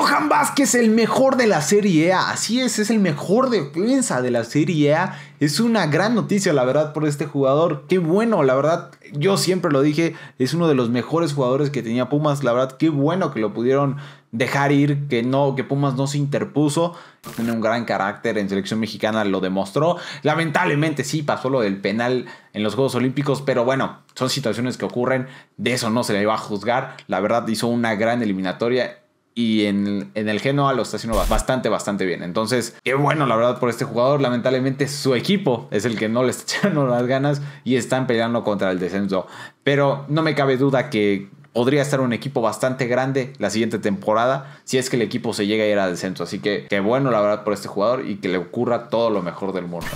Johan Vázquez, el mejor de la Serie e A. Así es, es el mejor defensa de la Serie e A. Es una gran noticia, la verdad, por este jugador. Qué bueno, la verdad, yo siempre lo dije, es uno de los mejores jugadores que tenía Pumas. La verdad, qué bueno que lo pudieron dejar ir, que no, que Pumas no se interpuso. Tiene un gran carácter en selección mexicana, lo demostró. Lamentablemente sí pasó lo del penal en los Juegos Olímpicos, pero bueno, son situaciones que ocurren, de eso no se le iba a juzgar. La verdad hizo una gran eliminatoria y en, en, el Genoa lo está haciendo bastante, bastante bien. Entonces, qué bueno, la verdad, por este jugador. Lamentablemente, su equipo es el que no le está echando las ganas y están peleando contra el descenso. Pero no me cabe duda que podría estar un equipo bastante grande la siguiente temporada si es que el equipo se llega a ir al descenso. Así que, qué bueno, la verdad, por este jugador y que le ocurra todo lo mejor del mundo.